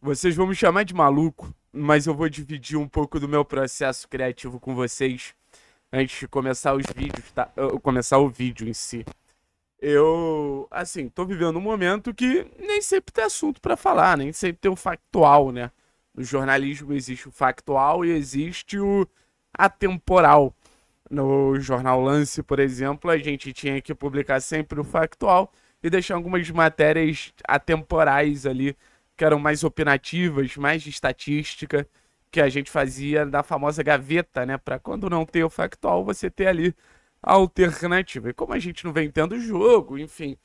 Vocês vão me chamar de maluco, mas eu vou dividir um pouco do meu processo criativo com vocês antes de começar os vídeos, tá? Uh, começar o vídeo em si. Eu, assim, tô vivendo um momento que nem sempre tem assunto para falar, nem sempre tem o um factual, né? No jornalismo existe o factual e existe o atemporal. No jornal Lance, por exemplo, a gente tinha que publicar sempre o factual e deixar algumas matérias atemporais ali que eram mais opinativas, mais de estatística, que a gente fazia da famosa gaveta, né? Para quando não tem o factual, você ter ali a alternativa. E como a gente não vem tendo jogo, enfim,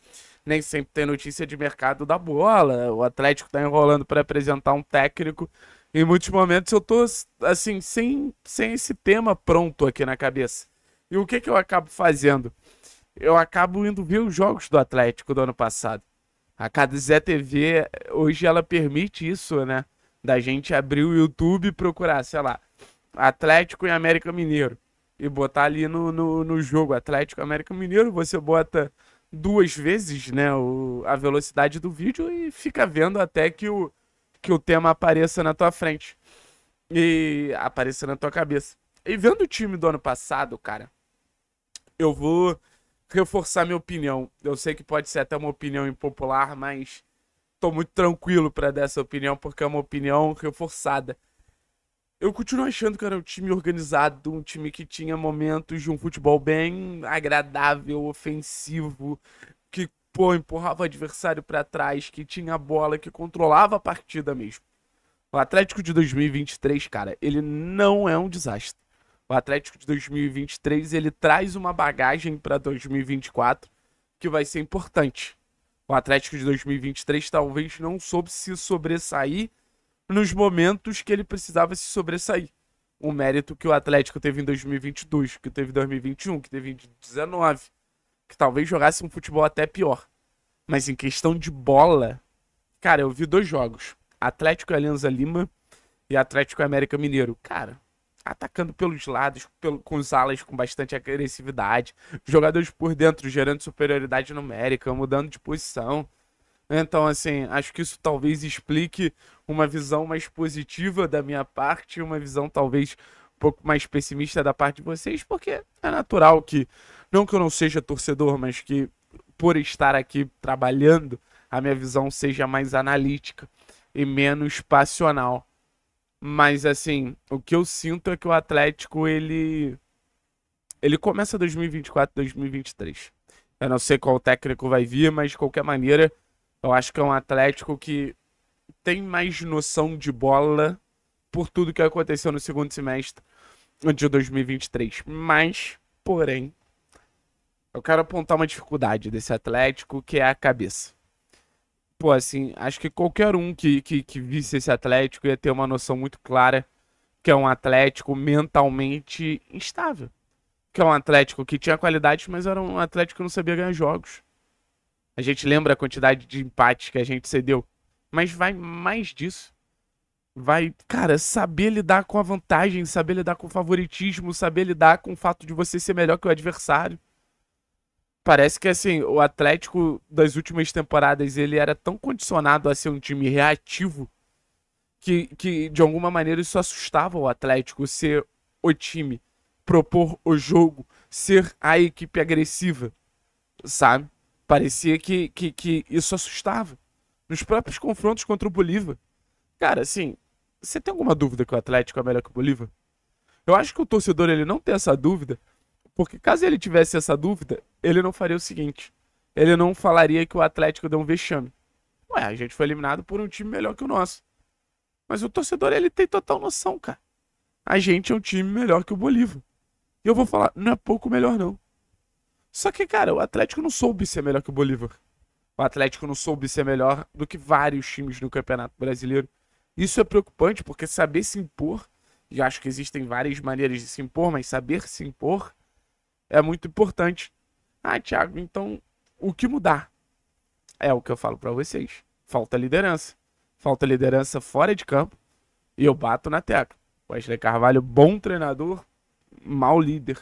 nem sempre tem notícia de mercado da bola, o Atlético tá enrolando para apresentar um técnico. Em muitos momentos eu tô, assim, sem, sem esse tema pronto aqui na cabeça. E o que, que eu acabo fazendo? Eu acabo indo ver os jogos do Atlético do ano passado. A Casa TV, hoje ela permite isso, né? Da gente abrir o YouTube e procurar, sei lá, Atlético e América Mineiro. E botar ali no, no, no jogo Atlético América Mineiro, você bota duas vezes, né, o, a velocidade do vídeo e fica vendo até que o, que o tema apareça na tua frente. E apareça na tua cabeça. E vendo o time do ano passado, cara, eu vou reforçar minha opinião. Eu sei que pode ser até uma opinião impopular, mas tô muito tranquilo para dar essa opinião porque é uma opinião reforçada. Eu continuo achando que era um time organizado, um time que tinha momentos de um futebol bem agradável, ofensivo, que pô, empurrava o adversário para trás, que tinha a bola, que controlava a partida mesmo. O Atlético de 2023, cara, ele não é um desastre. O Atlético de 2023 ele traz uma bagagem para 2024 que vai ser importante. O Atlético de 2023 talvez não soube se sobressair nos momentos que ele precisava se sobressair. O mérito que o Atlético teve em 2022, que teve em 2021, que teve em 2019, que talvez jogasse um futebol até pior. Mas em questão de bola, cara, eu vi dois jogos: Atlético Alianza Lima e Atlético América Mineiro. Cara, atacando pelos lados, pelo, com os alas com bastante agressividade, jogadores por dentro gerando superioridade numérica, mudando de posição. Então, assim, acho que isso talvez explique uma visão mais positiva da minha parte, e uma visão talvez um pouco mais pessimista da parte de vocês, porque é natural que, não que eu não seja torcedor, mas que por estar aqui trabalhando, a minha visão seja mais analítica e menos passional. Mas assim, o que eu sinto é que o Atlético ele ele começa 2024, 2023. Eu não sei qual técnico vai vir, mas de qualquer maneira, eu acho que é um Atlético que tem mais noção de bola por tudo que aconteceu no segundo semestre de 2023. Mas, porém, eu quero apontar uma dificuldade desse Atlético, que é a cabeça pô, assim, acho que qualquer um que, que, que visse esse Atlético ia ter uma noção muito clara que é um Atlético mentalmente instável. Que é um Atlético que tinha qualidades, mas era um Atlético que não sabia ganhar jogos. A gente lembra a quantidade de empates que a gente cedeu. Mas vai mais disso. Vai, cara, saber lidar com a vantagem, saber lidar com o favoritismo, saber lidar com o fato de você ser melhor que o adversário parece que assim, o Atlético das últimas temporadas ele era tão condicionado a ser um time reativo que, que de alguma maneira isso assustava o Atlético ser o time, propor o jogo, ser a equipe agressiva, sabe? Parecia que, que, que isso assustava. Nos próprios confrontos contra o Bolívar. Cara, assim, você tem alguma dúvida que o Atlético é melhor que o Bolívar? Eu acho que o torcedor ele não tem essa dúvida, porque caso ele tivesse essa dúvida, ele não faria o seguinte: ele não falaria que o Atlético deu um vexame. Ué, a gente foi eliminado por um time melhor que o nosso. Mas o torcedor, ele tem total noção, cara. A gente é um time melhor que o Bolívar. E eu vou falar, não é pouco melhor, não. Só que, cara, o Atlético não soube ser melhor que o Bolívar. O Atlético não soube ser melhor do que vários times no Campeonato Brasileiro. Isso é preocupante, porque saber se impor, e acho que existem várias maneiras de se impor, mas saber se impor é muito importante. Ah, Thiago, então o que mudar? É o que eu falo para vocês. Falta liderança. Falta liderança fora de campo. E eu bato na tecla. Wesley Carvalho, bom treinador, mau líder.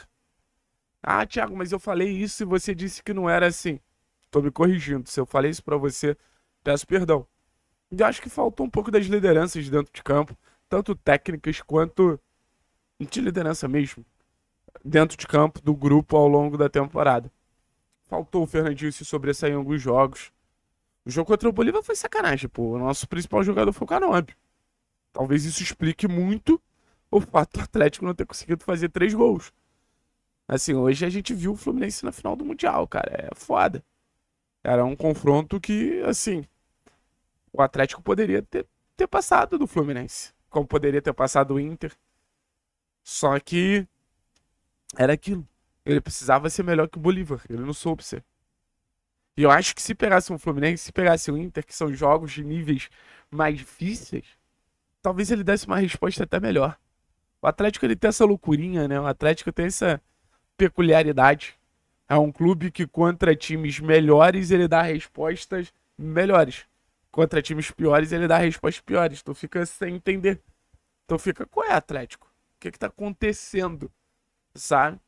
Ah, Thiago, mas eu falei isso e você disse que não era assim. Tô me corrigindo. Se eu falei isso para você, peço perdão. Eu acho que faltou um pouco das lideranças dentro de campo, tanto técnicas quanto de liderança mesmo dentro de campo do grupo ao longo da temporada. Faltou o Fernandinho se sobressair em alguns jogos. O jogo contra o Bolívar foi sacanagem, pô. O nosso principal jogador foi o Canobi. Talvez isso explique muito o fato do Atlético não ter conseguido fazer três gols. Assim, hoje a gente viu o Fluminense na final do Mundial, cara. É foda. Era um confronto que, assim, o Atlético poderia ter, ter passado do Fluminense. Como poderia ter passado o Inter. Só que era aquilo. Ele precisava ser melhor que o Bolívar. Ele não soube ser. E eu acho que se pegasse um Fluminense, se pegasse o um Inter, que são jogos de níveis mais difíceis, talvez ele desse uma resposta até melhor. O Atlético ele tem essa loucurinha, né? O Atlético tem essa peculiaridade. É um clube que contra times melhores ele dá respostas melhores. Contra times piores ele dá respostas piores. Então fica sem entender. Então fica, qual é Atlético? O que é que tá acontecendo? sabe?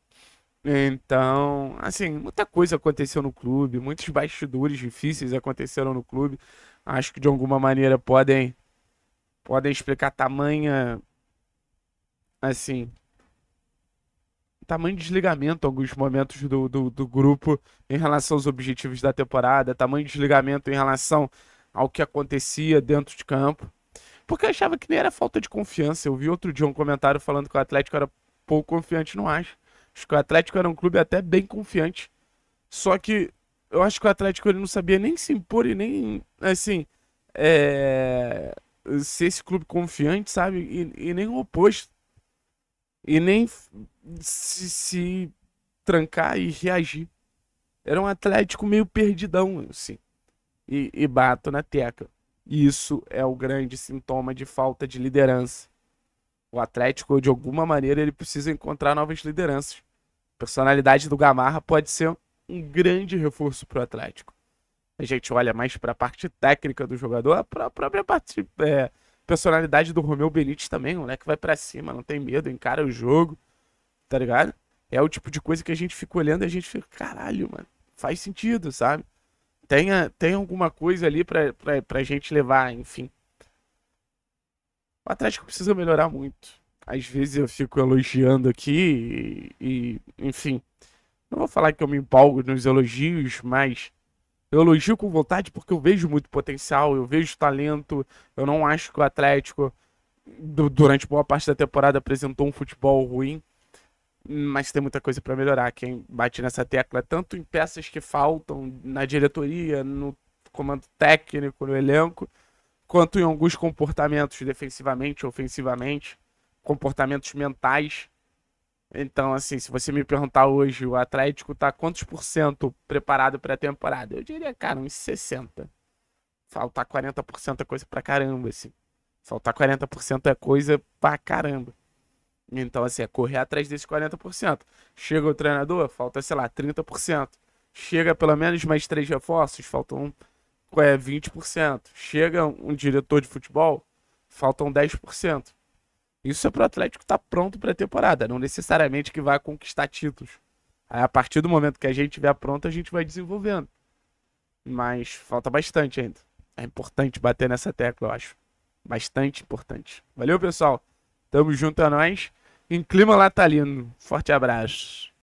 Então, assim, muita coisa aconteceu no clube, muitos bastidores difíceis aconteceram no clube. Acho que de alguma maneira podem podem explicar tamanha assim, tamanho de desligamento em alguns momentos do, do, do, grupo em relação aos objetivos da temporada, tamanho de desligamento em relação ao que acontecia dentro de campo. Porque eu achava que nem era falta de confiança. Eu vi outro dia um comentário falando que o Atlético era pouco confiante, não acho. Acho que o Atlético era um clube até bem confiante. Só que eu acho que o Atlético ele não sabia nem se impor e nem, assim, é, ser esse clube confiante, sabe? E, e nem o oposto. E nem se, se trancar e reagir. Era um Atlético meio perdidão, assim. E, e bato na teca. E isso é o grande sintoma de falta de liderança. O Atlético, de alguma maneira, ele precisa encontrar novas lideranças. A personalidade do Gamarra pode ser um grande reforço para o Atlético. A gente olha mais para a parte técnica do jogador, a própria parte, é, personalidade do Romeu Benítez também. O moleque vai para cima, não tem medo, encara o jogo, tá ligado? É o tipo de coisa que a gente fica olhando e a gente fica, caralho, mano, faz sentido, sabe? Tenha, tem alguma coisa ali para a gente levar, enfim, o Atlético precisa melhorar muito. Às vezes eu fico elogiando aqui e, enfim. Não vou falar que eu me empolgo nos elogios, mas eu elogio com vontade porque eu vejo muito potencial, eu vejo talento. Eu não acho que o Atlético, durante boa parte da temporada, apresentou um futebol ruim. Mas tem muita coisa para melhorar. Quem bate nessa tecla, tanto em peças que faltam na diretoria, no comando técnico, no elenco, quanto em alguns comportamentos defensivamente, ofensivamente, comportamentos mentais. Então, assim, se você me perguntar hoje, o Atlético está quantos por cento preparado para a temporada? Eu diria, cara, uns 60. Faltar 40% é coisa pra caramba, assim. Faltar 40% é coisa pra caramba. Então, assim, é correr atrás desses 40%. Chega o treinador, falta, sei lá, 30%. Chega pelo menos mais três reforços, faltam é 20%. Chega um diretor de futebol, faltam 10%. Isso é para o Atlético estar tá pronto para a temporada, não necessariamente que vai conquistar títulos. Aí, a partir do momento que a gente estiver pronto, a gente vai desenvolvendo. Mas falta bastante ainda. É importante bater nessa tecla, eu acho. Bastante importante. Valeu, pessoal. Tamo junto a é nós. Em clima latalino. Forte abraço.